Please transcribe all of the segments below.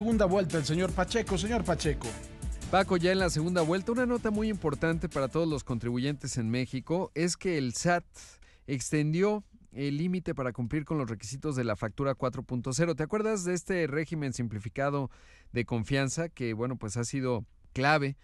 Segunda vuelta el señor Pacheco. Señor Pacheco. Paco, ya en la segunda vuelta, una nota muy importante para todos los contribuyentes en México es que el SAT extendió el límite para cumplir con los requisitos de la factura 4.0. ¿Te acuerdas de este régimen simplificado de confianza que, bueno, pues ha sido clave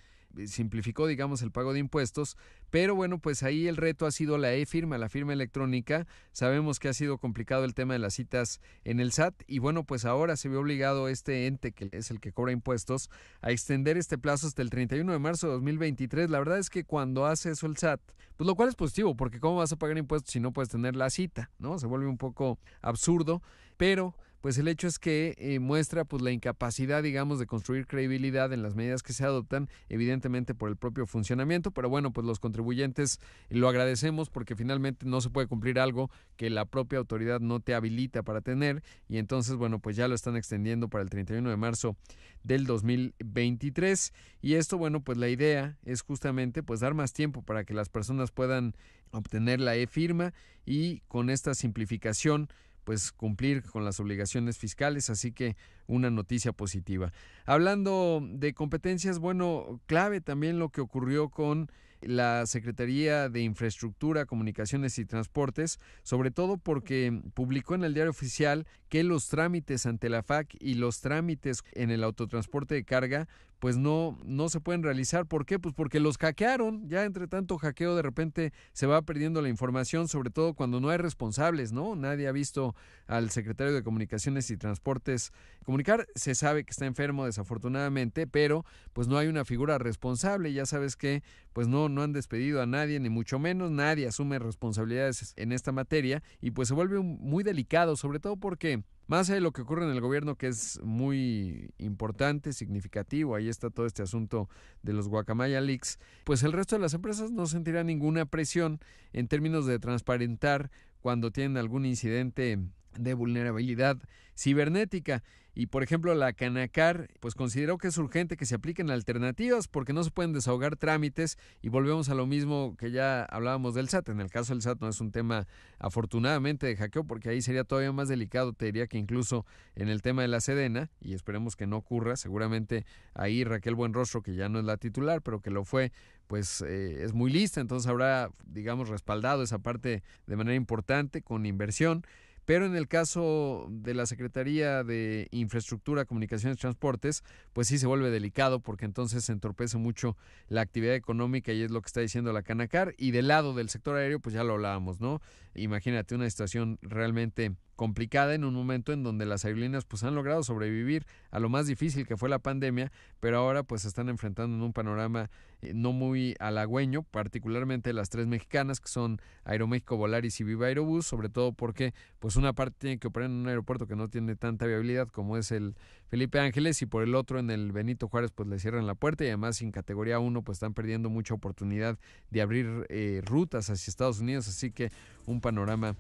simplificó, digamos, el pago de impuestos, pero bueno, pues ahí el reto ha sido la e-firma, la firma electrónica. Sabemos que ha sido complicado el tema de las citas en el SAT y bueno, pues ahora se ve obligado este ente, que es el que cobra impuestos, a extender este plazo hasta el 31 de marzo de 2023. La verdad es que cuando hace eso el SAT, pues lo cual es positivo, porque ¿cómo vas a pagar impuestos si no puedes tener la cita? ¿No? Se vuelve un poco absurdo, pero pues el hecho es que eh, muestra pues la incapacidad, digamos, de construir credibilidad en las medidas que se adoptan, evidentemente por el propio funcionamiento, pero bueno, pues los contribuyentes lo agradecemos porque finalmente no se puede cumplir algo que la propia autoridad no te habilita para tener y entonces, bueno, pues ya lo están extendiendo para el 31 de marzo del 2023 y esto, bueno, pues la idea es justamente pues dar más tiempo para que las personas puedan obtener la e-firma y con esta simplificación pues cumplir con las obligaciones fiscales, así que una noticia positiva. Hablando de competencias, bueno, clave también lo que ocurrió con la Secretaría de Infraestructura, Comunicaciones y Transportes, sobre todo porque publicó en el diario oficial que los trámites ante la FAC y los trámites en el autotransporte de carga pues no, no se pueden realizar. ¿Por qué? Pues porque los hackearon. Ya entre tanto hackeo de repente se va perdiendo la información, sobre todo cuando no hay responsables, ¿no? Nadie ha visto al secretario de Comunicaciones y Transportes comunicar. Se sabe que está enfermo desafortunadamente, pero pues no hay una figura responsable. Ya sabes que pues no, no han despedido a nadie, ni mucho menos nadie asume responsabilidades en esta materia y pues se vuelve muy delicado, sobre todo porque más allá de lo que ocurre en el gobierno, que es muy importante, significativo, ahí está todo este asunto de los guacamaya leaks, pues el resto de las empresas no sentirá ninguna presión en términos de transparentar cuando tienen algún incidente de vulnerabilidad cibernética. Y por ejemplo, la Canacar pues consideró que es urgente que se apliquen alternativas porque no se pueden desahogar trámites y volvemos a lo mismo que ya hablábamos del SAT. En el caso del SAT no es un tema afortunadamente de hackeo porque ahí sería todavía más delicado, te diría que incluso en el tema de la Sedena y esperemos que no ocurra, seguramente ahí Raquel Buenrostro que ya no es la titular, pero que lo fue pues eh, es muy lista, entonces habrá digamos respaldado esa parte de manera importante con inversión. Pero en el caso de la Secretaría de Infraestructura, Comunicaciones y Transportes, pues sí se vuelve delicado porque entonces se entorpece mucho la actividad económica y es lo que está diciendo la Canacar. Y del lado del sector aéreo, pues ya lo hablábamos, ¿no? Imagínate una situación realmente complicada en un momento en donde las aerolíneas pues han logrado sobrevivir a lo más difícil que fue la pandemia, pero ahora pues se están enfrentando en un panorama eh, no muy halagüeño, particularmente las tres mexicanas que son Aeroméxico, Volaris y Viva Aerobús, sobre todo porque pues una parte tiene que operar en un aeropuerto que no tiene tanta viabilidad como es el Felipe Ángeles y por el otro en el Benito Juárez pues le cierran la puerta y además sin categoría 1 pues están perdiendo mucha oportunidad de abrir eh, rutas hacia Estados Unidos, así que un panorama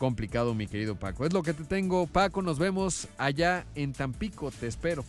complicado, mi querido Paco. Es lo que te tengo, Paco. Nos vemos allá en Tampico. Te espero.